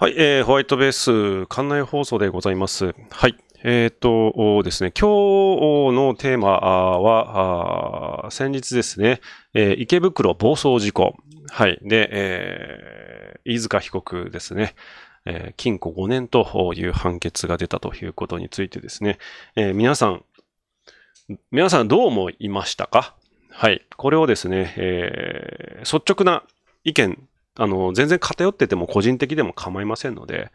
はい、えー、ホワイトベース、館内放送でございます。はい。えっ、ー、とですね、今日のテーマは、あ先日ですね、えー、池袋暴走事故。はい。で、えー、飯塚被告ですね。えー、禁錮5年という判決が出たということについてですね、えー、皆さん、皆さんどう思いましたかはい。これをですね、えー、率直な意見あの、全然偏ってても個人的でも構いませんので、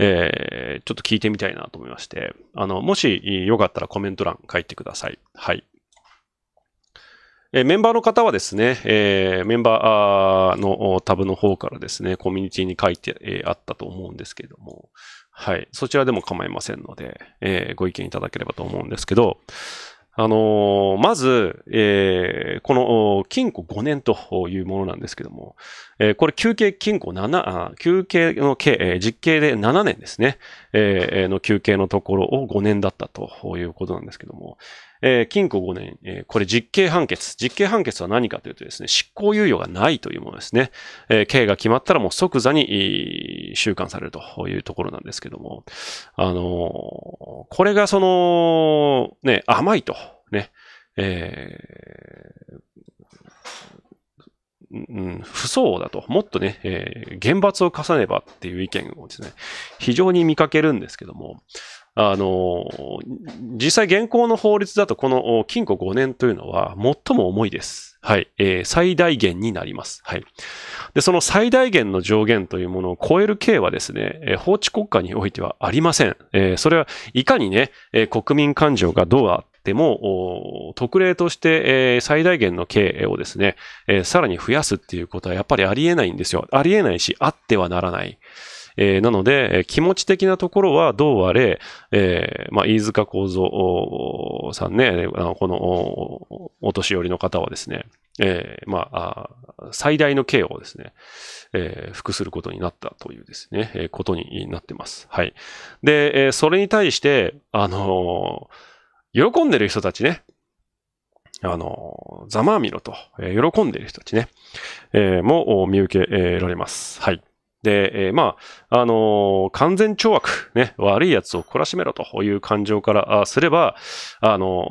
えー、ちょっと聞いてみたいなと思いまして、あの、もしよかったらコメント欄書いてください。はい。えメンバーの方はですね、えメンバーのタブの方からですね、コミュニティに書いて、えあったと思うんですけども、はい。そちらでも構いませんので、えご意見いただければと思うんですけど、あのまず、えー、この禁錮5年というものなんですけども、えー、これ休憩禁錮7、休憩の刑、えー、実刑で7年ですね、えー、の休憩のところを5年だったということなんですけども、えー、禁錮5年、えー、これ実刑判決。実刑判決は何かというとですね、執行猶予がないというものですね。えー、刑が決まったらもう即座に収監されるというところなんですけども、あのー、これがその、ね、甘いと、ね、え不相応だと、もっとね、え厳罰を重ねばっていう意見をですね、非常に見かけるんですけども、あの、実際現行の法律だとこの禁錮5年というのは最も重いです。はい。えー、最大限になります。はい。で、その最大限の上限というものを超える刑はですね、えー、法治国家においてはありません。えー、それはいかにね、えー、国民感情がどうあっても、特例として、えー、最大限の刑をですね、えー、さらに増やすっていうことはやっぱりありえないんですよ。ありえないし、あってはならない。えー、なので、え気持ち的なところはどうあれ、えー、まあ、飯塚幸三さんね、このお年寄りの方はですね、えー、まあ、最大の刑をですね、えー、服することになったというですね、えー、ことになってます。はい。で、えそれに対して、あの喜んでる人たちね、あのざまあみろと、え喜んでる人たちね、えも見受けられます。はい。で、えー、まあ、あのー、完全懲悪、ね、悪い奴を懲らしめろという感情からすれば、あの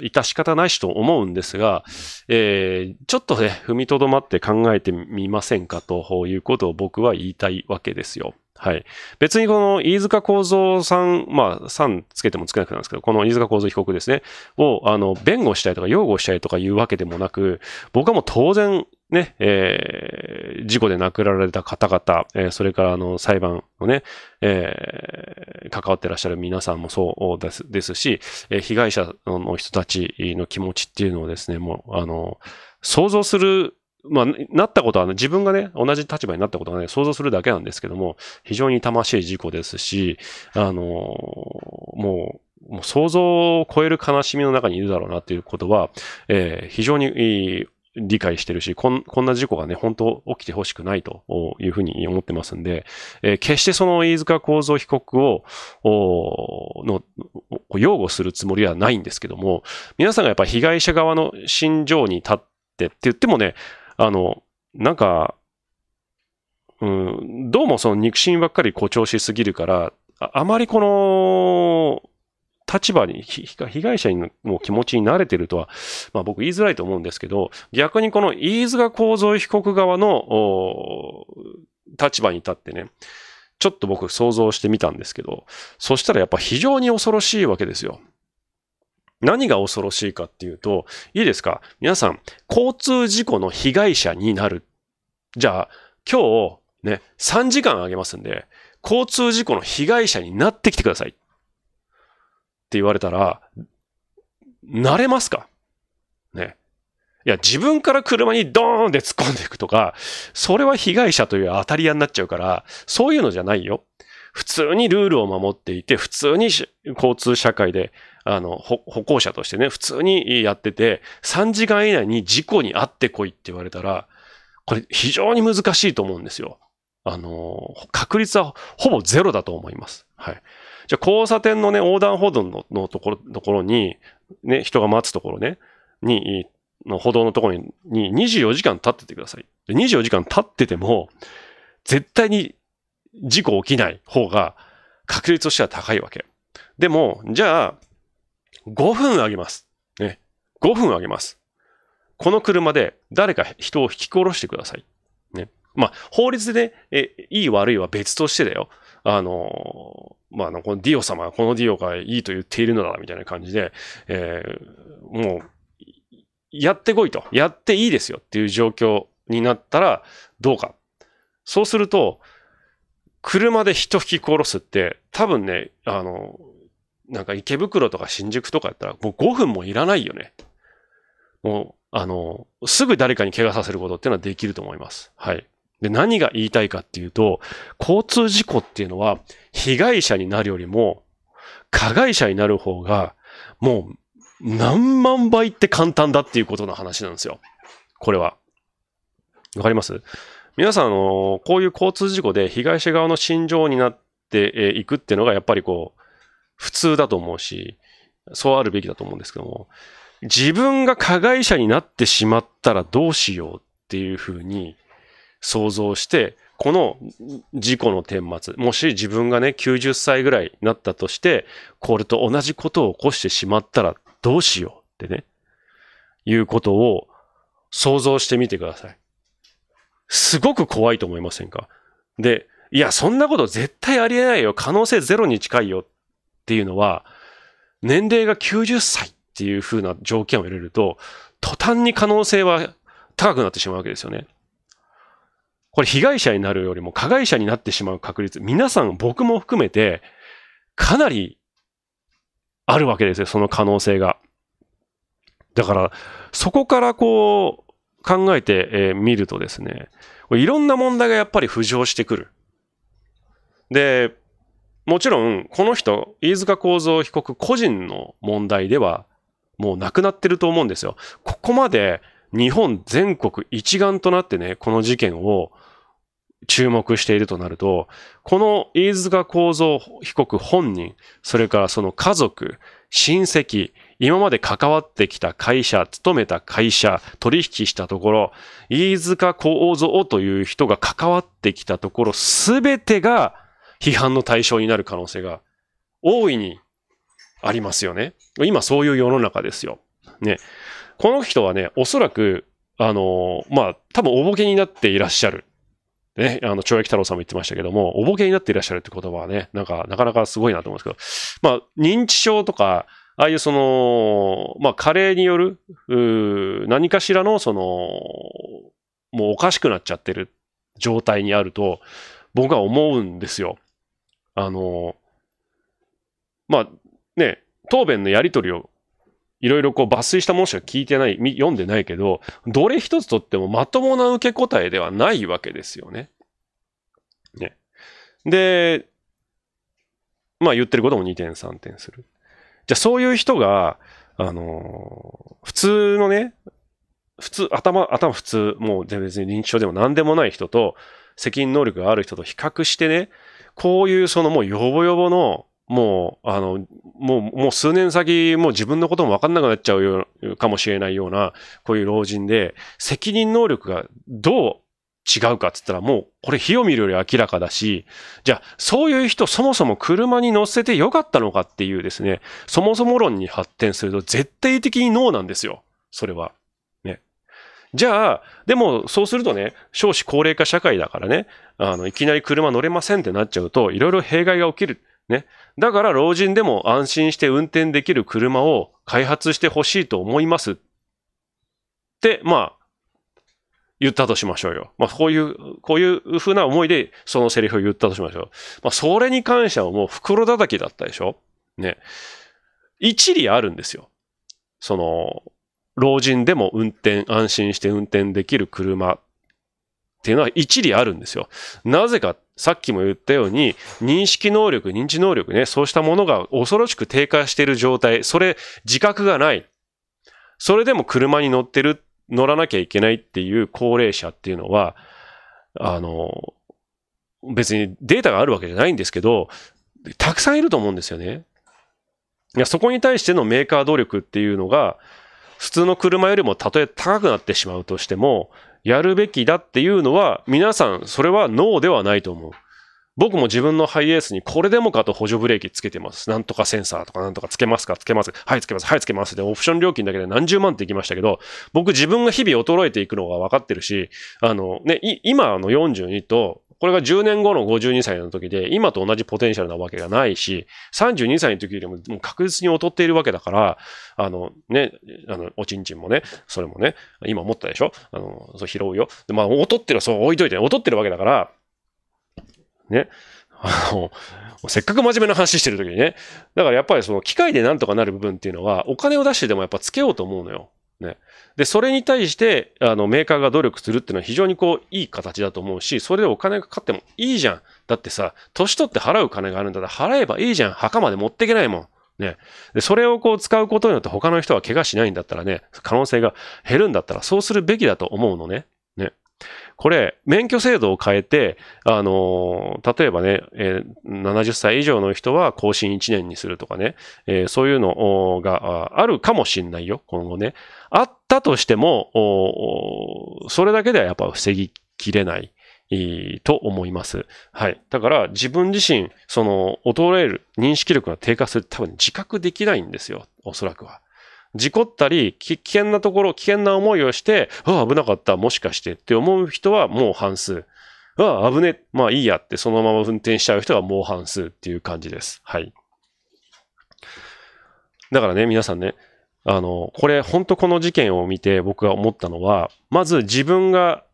ー、致し方ないしと思うんですが、えー、ちょっとね、踏みとどまって考えてみませんかということを僕は言いたいわけですよ。はい。別にこの飯塚幸三さん、まあ、さんつけてもつけなくなるんですけど、この飯塚幸三被告ですね、を、あの、弁護したいとか、擁護したいとかいうわけでもなく、僕はもう当然、ね、えー、事故で亡くなられた方々、えー、それからあの裁判のね、えー、関わってらっしゃる皆さんもそうですですし、え被害者の人たちの気持ちっていうのをですね、もう、あの、想像する、まあ、なったことは、ね、自分がね、同じ立場になったことはね、想像するだけなんですけども、非常に痛ましい事故ですし、あの、もう、もう想像を超える悲しみの中にいるだろうなということは、えー、非常に理解してるし、こん、こんな事故がね、本当起きてほしくないというふうに思ってますんで、えー、決してその飯塚幸三被告を、の、擁護するつもりはないんですけども、皆さんがやっぱ被害者側の心情に立ってって言ってもね、あの、なんか、うん、どうもその肉親ばっかり誇張しすぎるから、あまりこの、立場に、被害者の気持ちに慣れてるとは、まあ僕言いづらいと思うんですけど、逆にこの飯塚幸三被告側の立場に立ってね、ちょっと僕想像してみたんですけど、そしたらやっぱ非常に恐ろしいわけですよ。何が恐ろしいかっていうと、いいですか皆さん、交通事故の被害者になる。じゃあ、今日、ね、3時間あげますんで、交通事故の被害者になってきてください。って言われたら、慣れますかね。いや、自分から車にドーンって突っ込んでいくとか、それは被害者という当たり屋になっちゃうから、そういうのじゃないよ。普通にルールを守っていて、普通に交通社会で、あの、歩行者としてね、普通にやってて、3時間以内に事故に遭ってこいって言われたら、これ非常に難しいと思うんですよ。あの、確率はほぼゼロだと思います。はい。じゃあ交差点のね、横断歩道ののところ、ところに、ね、人が待つところね、に、の歩道のところにに24時間立っててください。24時間立ってても、絶対に事故起きない方が確率としては高いわけ。でも、じゃあ、5分あげます。ね。5分あげます。この車で誰か人を引き殺してください。ね。まあ、法律でね、え、いい悪いは別としてだよ。あの、まあ、このディオ様、このディオがいいと言っているのだ、みたいな感じで、えー、もう、やってこいと。やっていいですよっていう状況になったら、どうか。そうすると、車で人引き殺すって、多分ね、あの、なんか池袋とか新宿とかやったら、もう5分もいらないよね。もう、あの、すぐ誰かに怪我させることっていうのはできると思います。はい。で、何が言いたいかっていうと、交通事故っていうのは、被害者になるよりも、加害者になる方が、もう、何万倍って簡単だっていうことの話なんですよ。これは。わかります皆さん、あの、こういう交通事故で被害者側の心情になっていくっていうのが、やっぱりこう、普通だと思うし、そうあるべきだと思うんですけども、自分が加害者になってしまったらどうしようっていうふうに、想像して、この事故の顛末、もし自分がね、90歳ぐらいになったとして、これと同じことを起こしてしまったらどうしようってね、いうことを想像してみてください。すごく怖いと思いませんかで、いや、そんなこと絶対ありえないよ。可能性ゼロに近いよっていうのは、年齢が90歳っていうふうな条件を入れると、途端に可能性は高くなってしまうわけですよね。これ被害者になるよりも加害者になってしまう確率、皆さん僕も含めてかなりあるわけですよ、その可能性が。だから、そこからこう考えてみ、え見るとですね、いろんな問題がやっぱり浮上してくる。で、もちろん、この人、飯塚幸三被告個人の問題ではもうなくなってると思うんですよ。ここまで日本全国一丸となってね、この事件を注目しているとなると、この飯塚幸三被告本人、それからその家族、親戚、今まで関わってきた会社、勤めた会社、取引したところ、飯塚幸三という人が関わってきたところ、すべてが批判の対象になる可能性が大いにありますよね。今そういう世の中ですよ。ね。この人はね、おそらく、あの、まあ、多分おぼけになっていらっしゃる。ね、あの、懲役太郎さんも言ってましたけども、おぼけになっていらっしゃるって言葉はね、なんか、なかなかすごいなと思うんですけど、まあ、認知症とか、ああいうその、まあ、加齢による、何かしらの、その、もうおかしくなっちゃってる状態にあると、僕は思うんですよ。あの、まあ、ね、答弁のやり取りをいろいろこう抜粋したものしか聞いてない、読んでないけど、どれ一つとってもまともな受け答えではないわけですよね。ね。で、まあ言ってることも2点3点する。じゃあそういう人が、あのー、普通のね、普通、頭、頭普通、もう別に認知症でも何でもない人と、責任能力がある人と比較してね、こういうそのもうヨボヨボのもう、あの、もう、もう数年先、もう自分のことも分かんなくなっちゃうよかもしれないような、こういう老人で、責任能力がどう違うかっつったら、もう、これ火を見るより明らかだし、じゃあ、そういう人、そもそも車に乗せてよかったのかっていうですね、そもそも論に発展すると、絶対的にノーなんですよ。それは。ね。じゃあ、でもそうするとね、少子高齢化社会だからね、あの、いきなり車乗れませんってなっちゃうと、いろいろ弊害が起きる。ね。だから老人でも安心して運転できる車を開発してほしいと思います。って、まあ、言ったとしましょうよ。まあ、こういう、こういうふうな思いでそのセリフを言ったとしましょう。まあ、それに関してはもう袋叩きだったでしょね。一理あるんですよ。その、老人でも運転、安心して運転できる車っっていうのは一理あるんですよ。なぜか、さっきも言ったように、認識能力、認知能力ね、そうしたものが恐ろしく低下している状態、それ、自覚がない。それでも車に乗ってる、乗らなきゃいけないっていう高齢者っていうのは、あの、別にデータがあるわけじゃないんですけど、たくさんいると思うんですよね。いや、そこに対してのメーカー努力っていうのが、普通の車よりもたとえ高くなってしまうとしても、やるべきだっていうのは、皆さん、それはノーではないと思う。僕も自分のハイエースにこれでもかと補助ブレーキつけてます。なんとかセンサーとかなんとかつけますかつけます。はい、つけます。はい、つけます。で、オプション料金だけで何十万っていきましたけど、僕自分が日々衰えていくのが分かってるし、あの、ね、今の42とこれが10年後の52歳の時で、今と同じポテンシャルなわけがないし、32歳の時よりももう確実に劣っているわけだから、あの、ね、あの、おちんちんもね、それもね、今思ったでしょあの、そう拾うよ。でまあ、劣ってる、そう置いといて、劣ってるわけだから、ね、あの、せっかく真面目な話してる時にね。だからやっぱりその機械でなんとかなる部分っていうのは、お金を出してでもやっぱつけようと思うのよ。ね。で、それに対して、あの、メーカーが努力するっていうのは非常にこう、いい形だと思うし、それでお金がかかってもいいじゃん。だってさ、年取って払う金があるんだったら払えばいいじゃん。墓まで持っていけないもん。ね。で、それをこう使うことによって他の人は怪我しないんだったらね、可能性が減るんだったらそうするべきだと思うのね。これ、免許制度を変えて、あの、例えばね、70歳以上の人は更新1年にするとかね、そういうのがあるかもしんないよ、今後ね。あったとしても、それだけではやっぱ防ぎきれない。と思います。はい。だから自分自身、その、衰える、認識力が低下する、多分自覚できないんですよ。おそらくは。事故ったり、危険なところ、危険な思いをして、ああ、危なかった、もしかしてって思う人はもう半数。ああ、危ね、まあいいやってそのまま運転しちゃう人はもう半数っていう感じです。はい。だからね、皆さんね、あの、これ、ほんとこの事件を見て僕が思ったのは、まず自分が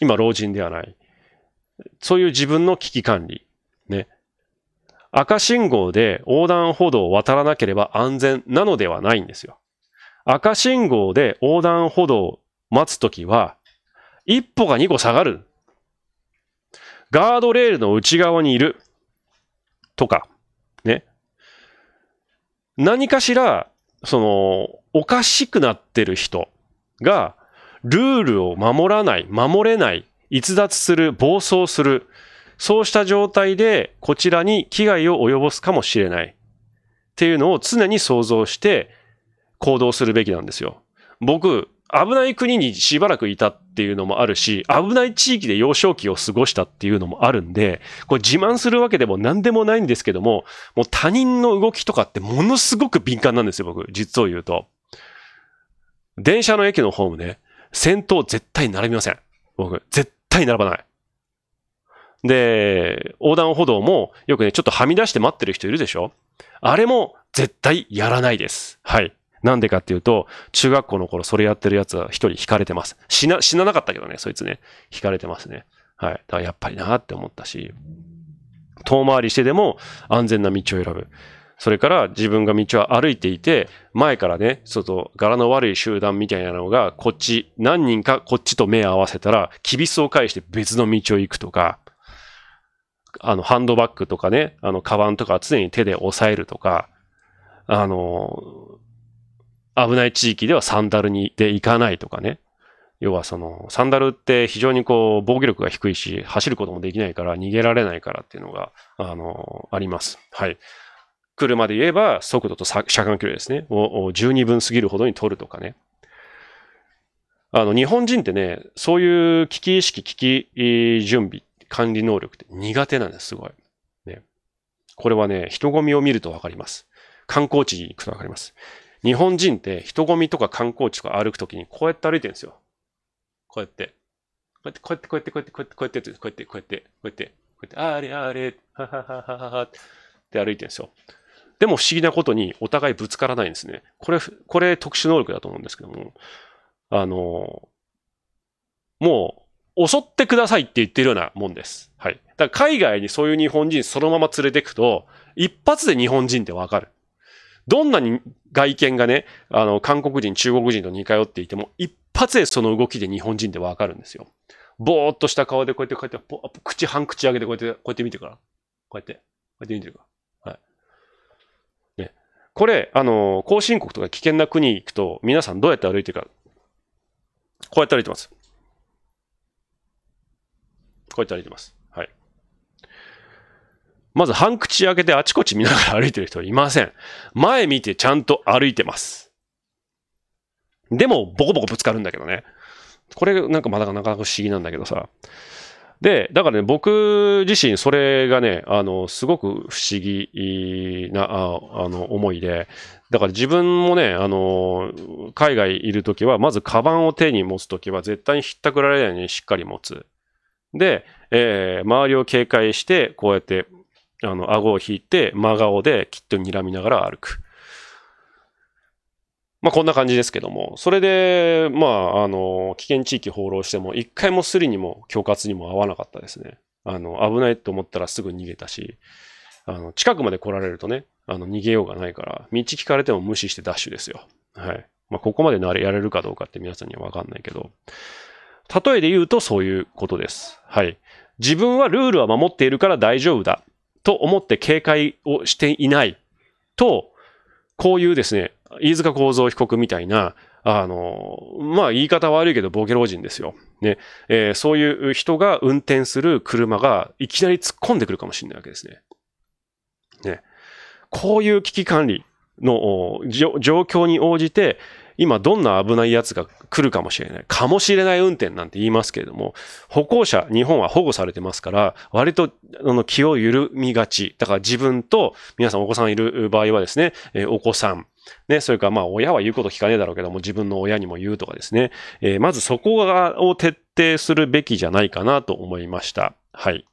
今老人ではない。そういう自分の危機管理。ね。赤信号で横断歩道を渡らなければ安全なのではないんですよ。赤信号で横断歩道を待つときは、一歩が二歩下がる。ガードレールの内側にいる。とか、ね。何かしら、その、おかしくなってる人が、ルールを守らない、守れない、逸脱する、暴走する、そうした状態でこちらに危害を及ぼすかもしれないっていうのを常に想像して行動するべきなんですよ。僕、危ない国にしばらくいたっていうのもあるし、危ない地域で幼少期を過ごしたっていうのもあるんで、これ自慢するわけでも何でもないんですけども、もう他人の動きとかってものすごく敏感なんですよ、僕。実を言うと。電車の駅のホームね、先頭絶対並びません。僕、絶対並ばない。で、横断歩道もよくね、ちょっとはみ出して待ってる人いるでしょあれも絶対やらないです。はい。なんでかっていうと、中学校の頃それやってるやつは一人惹かれてます。死な、死ななかったけどね、そいつね。惹かれてますね。はい。だからやっぱりなって思ったし、遠回りしてでも安全な道を選ぶ。それから自分が道を歩いていて、前からね、ちょっと柄の悪い集団みたいなのが、こっち、何人かこっちと目を合わせたら、キビスを返して別の道を行くとか、あの、ハンドバッグとかね、あの、カバンとか常に手で押さえるとか、あの、危ない地域ではサンダルにで行かないとかね。要はその、サンダルって非常にこう、防御力が低いし、走ることもできないから、逃げられないからっていうのが、あの、あります。はい。車で言えば、速度と車間距離ですね。を十二分過ぎるほどに取るとかね。あの、日本人ってね、そういう危機意識、危機準備管理能力って苦手なんです、すごい。ね。これはね、人混みを見るとわかります。観光地に行くとわかります。日本人って人混みとか観光地とか歩くときにこうやって歩いてるんですよ。こうやって。こうやって、こうやって、こうやって、こうやって、こうやって、こうやって、こうやって、こうやって、こうやって、あれあれ、はははははって歩いてるんですよ。でも不思議なことにお互いぶつからないんですね。これ、これ特殊能力だと思うんですけども、あの、もう襲ってくださいって言ってるようなもんです。はい。だから海外にそういう日本人そのまま連れてくと、一発で日本人ってわかる。どんなに外見がね、あの、韓国人、中国人と似通っていても、一発でその動きで日本人ってわかるんですよ。ぼーっとした顔でこうやってこうやって、口半口上げてこうやって、こうやって見てから。こうやって、こうやって見てるから。はい。ね。これ、あの、後進国とか危険な国行くと、皆さんどうやって歩いてるか。こうやって歩いてます。こうやって歩いてます。はい。まず半口開けてあちこち見ながら歩いてる人はいません。前見てちゃんと歩いてます。でも、ボコボコぶつかるんだけどね。これ、なんかまだなかなか不思議なんだけどさ。で、だからね、僕自身、それがね、あの、すごく不思議な、あの、思いで、だから自分もね、あの、海外いるときは、まずカバンを手に持つときは、絶対にひったくられないようにしっかり持つ。で、えー、周りを警戒して、こうやって、あの、顎を引いて、真顔できっと睨みながら歩く。まあ、こんな感じですけども、それで、まあ、あの、危険地域放浪しても、一回もスリにも恐喝にも合わなかったですね。あの、危ないと思ったらすぐ逃げたし、あの、近くまで来られるとね、あの、逃げようがないから、道聞かれても無視してダッシュですよ。はい。まあ、ここまでやれるかどうかって皆さんにはわかんないけど、例えで言うとそういうことです。はい。自分はルールは守っているから大丈夫だと思って警戒をしていないと、こういうですね、飯塚幸三被告みたいな、あの、まあ言い方悪いけどボケ老人ですよ。ね。えー、そういう人が運転する車がいきなり突っ込んでくるかもしれないわけですね。ね。こういう危機管理の状況に応じて、今どんな危ないやつが来るかもしれない。かもしれない運転なんて言いますけれども、歩行者、日本は保護されてますから、割とあの気を緩みがち。だから自分と、皆さんお子さんいる場合はですね、えお子さん、ね、それからまあ親は言うこと聞かねえだろうけども、自分の親にも言うとかですね、えー、まずそこがを徹底するべきじゃないかなと思いました。はい。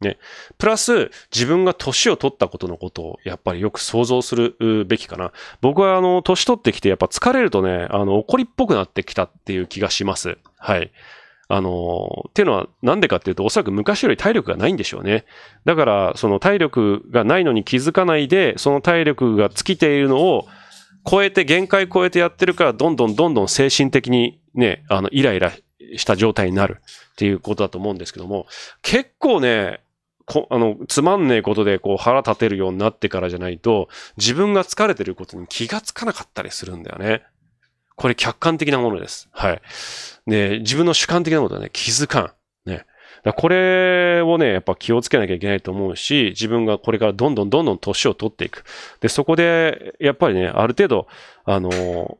ね。プラス、自分が年を取ったことのことを、やっぱりよく想像するべきかな。僕は、あの、年取ってきて、やっぱ疲れるとね、あの、怒りっぽくなってきたっていう気がします。はい。あの、っていうのはなんでかっていうと、おそらく昔より体力がないんでしょうね。だから、その体力がないのに気づかないで、その体力が尽きているのを、超えて、限界超えてやってるから、どんどんどんどん精神的にね、あの、イライラした状態になるっていうことだと思うんですけども、結構ね、こあの、つまんねえことでこう腹立てるようになってからじゃないと、自分が疲れてることに気がつかなかったりするんだよね。これ客観的なものです。はい。で、自分の主観的なことはね、気づかん。ね。これをね、やっぱ気をつけなきゃいけないと思うし、自分がこれからどんどんどんどん年を取っていく。で、そこで、やっぱりね、ある程度、あの、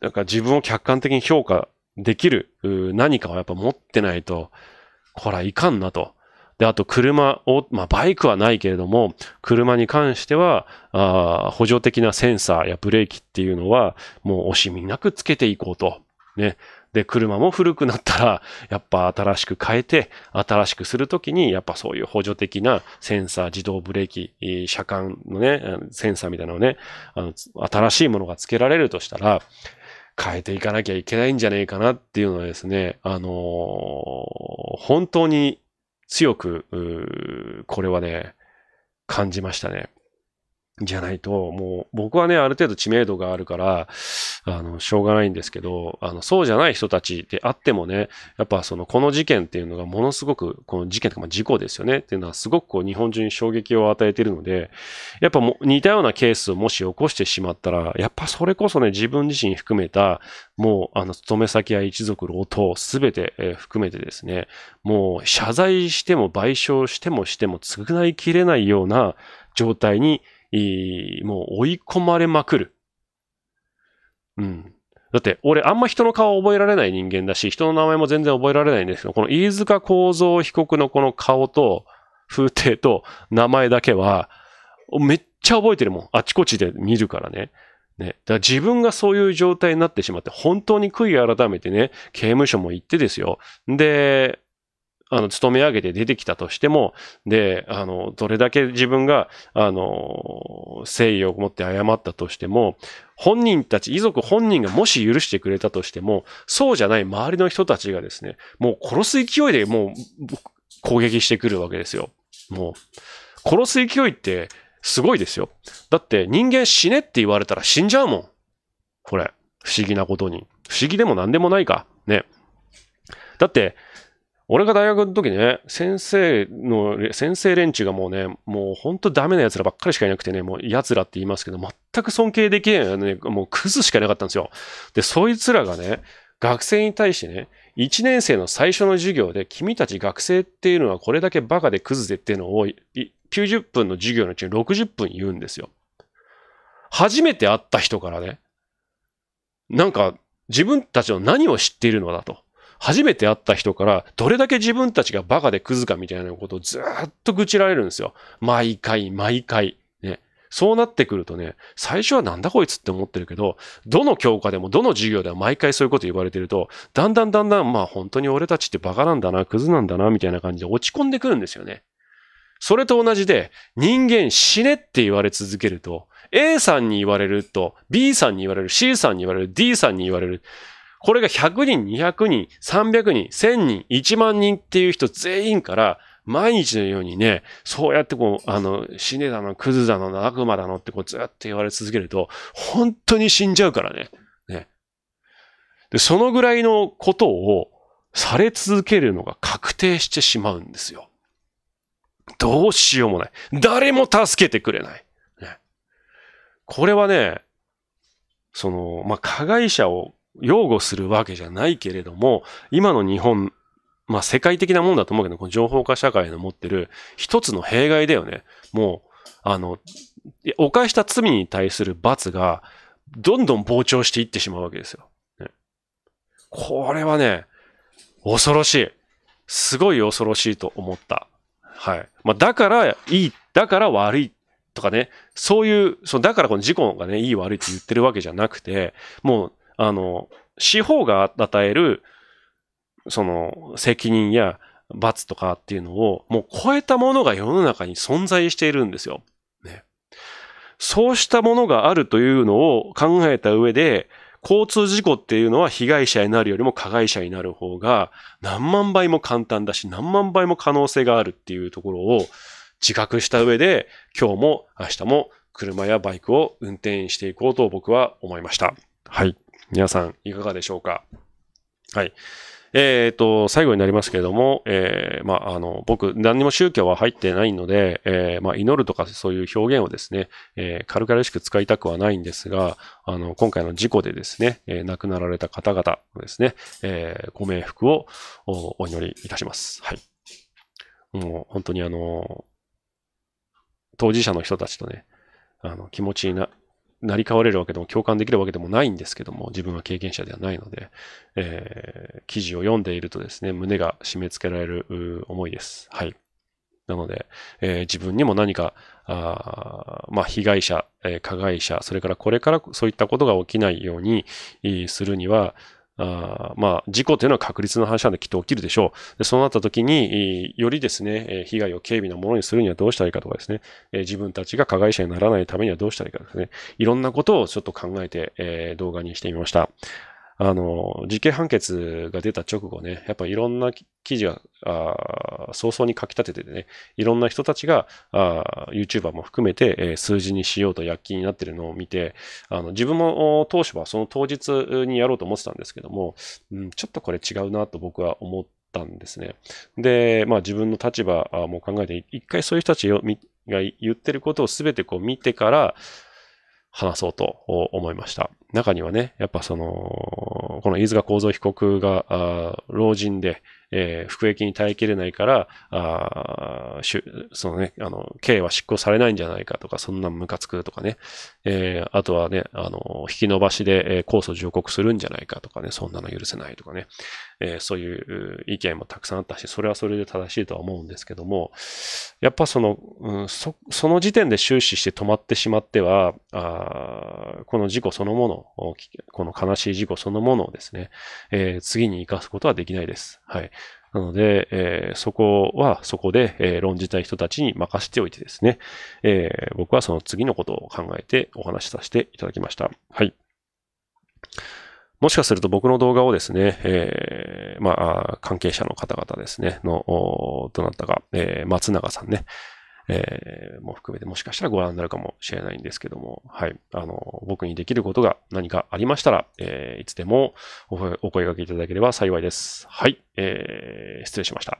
なんか自分を客観的に評価できる何かをやっぱ持ってないと、こらいかんなと。で、あと車を、まあ、バイクはないけれども、車に関しては、あ補助的なセンサーやブレーキっていうのは、もう惜しみなくつけていこうと。ね。で、車も古くなったら、やっぱ新しく変えて、新しくするときに、やっぱそういう補助的なセンサー、自動ブレーキ、車間のね、センサーみたいなのをね、あの、新しいものが付けられるとしたら、変えていかなきゃいけないんじゃねえかなっていうのはですね、あのー、本当に強く、これはね、感じましたね。じゃないと、もう僕はね、ある程度知名度があるから、あの、しょうがないんですけど、あの、そうじゃない人たちであってもね、やっぱその、この事件っていうのがものすごく、この事件とか、まあ、事故ですよねっていうのはすごくこう、日本中に衝撃を与えているので、やっぱも似たようなケースをもし起こしてしまったら、やっぱそれこそね、自分自身含めた、もう、あの、勤め先や一族、老頭、すべて、え含めてですね、もう、謝罪しても賠償してもしても償いきれないような状態に、もう追い込まれまくる。うん。だって、俺、あんま人の顔覚えられない人間だし、人の名前も全然覚えられないんですけど、この飯塚幸三被告のこの顔と、風景と名前だけは、めっちゃ覚えてるもん。あちこちで見るからね。ね。だから自分がそういう状態になってしまって、本当に悔い改めてね、刑務所も行ってですよ。で、あの、勤め上げて出てきたとしても、で、あの、どれだけ自分が、あの、誠意を持って謝ったとしても、本人たち、遺族本人がもし許してくれたとしても、そうじゃない周りの人たちがですね、もう殺す勢いでもう攻撃してくるわけですよ。もう、殺す勢いってすごいですよ。だって人間死ねって言われたら死んじゃうもん。これ、不思議なことに。不思議でも何でもないか。ね。だって、俺が大学の時ね、先生の、先生連中がもうね、もうほんとダメな奴らばっかりしかいなくてね、もう奴らって言いますけど、全く尊敬できないね、もうクズしかいなかったんですよ。で、そいつらがね、学生に対してね、1年生の最初の授業で、君たち学生っていうのはこれだけバカでクズでっていうのを、90分の授業のうちに60分言うんですよ。初めて会った人からね、なんか自分たちの何を知っているのだと。初めて会った人から、どれだけ自分たちがバカでクズかみたいなことをずっと愚痴られるんですよ。毎回、毎回。ね。そうなってくるとね、最初はなんだこいつって思ってるけど、どの教科でもどの授業でも毎回そういうこと言われてると、だんだんだんだん、まあ本当に俺たちってバカなんだな、クズなんだな、みたいな感じで落ち込んでくるんですよね。それと同じで、人間死ねって言われ続けると、A さんに言われると、B さんに言われる、C さんに言われる、D さんに言われる。これが100人、200人、300人、1000人、1万人っていう人全員から、毎日のようにね、そうやってこう、あの、死ねだの、クズだの、悪魔だのってこうずっと言われ続けると、本当に死んじゃうからね。ね。で、そのぐらいのことをされ続けるのが確定してしまうんですよ。どうしようもない。誰も助けてくれない。ね、これはね、その、まあ、加害者を擁護するわけじゃないけれども、今の日本、まあ世界的なもんだと思うけど、この情報化社会の持ってる一つの弊害だよね。もう、あの、犯した罪に対する罰が、どんどん膨張していってしまうわけですよ。ね、これはね、恐ろしい。すごい恐ろしいと思った。はい。まあ、だからいい、だから悪いとかね、そういう、そうだからこの事故がね、いい悪いって言ってるわけじゃなくて、もうあの、司法が与える、その、責任や罰とかっていうのを、もう超えたものが世の中に存在しているんですよ。ね。そうしたものがあるというのを考えた上で、交通事故っていうのは被害者になるよりも加害者になる方が何万倍も簡単だし何万倍も可能性があるっていうところを自覚した上で今日も明日も車やバイクを運転していこうと僕は思いました。はい。皆さん、いかがでしょうかはい。えっ、ー、と、最後になりますけれども、えー、まあ、あの、僕、何にも宗教は入ってないので、えー、まあ、祈るとかそういう表現をですね、えー、軽々しく使いたくはないんですが、あの、今回の事故でですね、えー、亡くなられた方々のですね、えー、ご冥福をお祈りいたします。はい。もう、本当にあの、当事者の人たちとね、あの、気持ちな、成り代われるわけでも共感できるわけでもないんですけども、自分は経験者ではないので、えー、記事を読んでいるとですね、胸が締め付けられる思いです。はい。なので、えー、自分にも何か、あまあ、被害者、えー、加害者、それからこれからそういったことが起きないようにするには、あまあ、事故というのは確率の話なんできっと起きるでしょう。でそうなった時に、よりですね、被害を軽微なものにするにはどうしたらいいかとかですね、自分たちが加害者にならないためにはどうしたらいいかですね、いろんなことをちょっと考えて動画にしてみました。あの、実刑判決が出た直後ね、やっぱいろんな記事が、早々に書き立ててね、いろんな人たちが、あ YouTuber も含めて、えー、数字にしようと躍起になってるのを見て、あの、自分も当初はその当日にやろうと思ってたんですけども、うん、ちょっとこれ違うなと僕は思ったんですね。で、まあ自分の立場も考えて、一回そういう人たちが言ってることを全てこう見てから話そうと思いました。中にはね、やっぱその、この飯塚幸三被告が、あ老人で、えー、服役に耐えきれないから、あしそのね、あの、刑は執行されないんじゃないかとか、そんなムカつくとかね、えー、あとはね、あの、引き延ばしで、えー、控訴上告するんじゃないかとかね、そんなの許せないとかね、えー、そういう意見もたくさんあったし、それはそれで正しいとは思うんですけども、やっぱその、うん、そその時点で終始して止まってしまっては、あこの事故そのものこの悲しい事故そのものをですね、えー、次に生かすことはできないです。はい。なので、えー、そこはそこで、えー、論じたい人たちに任せておいてですね、えー、僕はその次のことを考えてお話しさせていただきました。はい。もしかすると僕の動画をですね、えまあ、関係者の方々ですね、の、どなたか、え松永さんね、えー、も含めてもしかしたらご覧になるかもしれないんですけども、はい。あの、僕にできることが何かありましたら、えー、いつでもお声掛けいただければ幸いです。はい。えー、失礼しました。